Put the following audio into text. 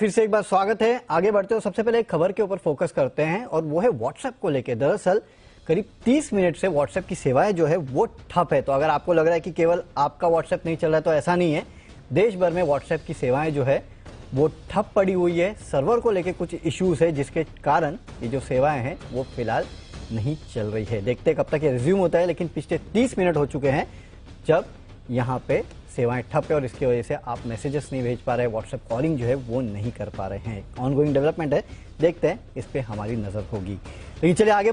फिर से एक बार स्वागत है आगे बढ़ते हो सबसे पहले एक खबर के ऊपर फोकस करते हैं और वो है व्हाट्सएप को लेकर दरअसल करीब 30 मिनट से व्हाट्सएप की सेवाएं जो है वो ठप है तो अगर आपको लग रहा है कि केवल आपका व्हाट्सएप नहीं चल रहा है तो ऐसा नहीं है देश भर में व्हाट्सएप की सेवाएं जो है वो ठप पड़ी हुई है सर्वर को लेकर कुछ इश्यूज है जिसके कारण ये जो सेवाएं हैं वो फिलहाल नहीं चल रही है देखते कब तक ये रिज्यूम होता है लेकिन पिछले तीस मिनट हो चुके हैं जब यहाँ पे सेवाएं ठप है और इसकी वजह से आप मैसेजेस नहीं भेज पा रहे व्हाट्सएप कॉलिंग जो है वो नहीं कर पा रहे हैं ऑनगोइंग डेवलपमेंट है देखते हैं इस पर हमारी नज़र होगी लेकिन चलिए आगे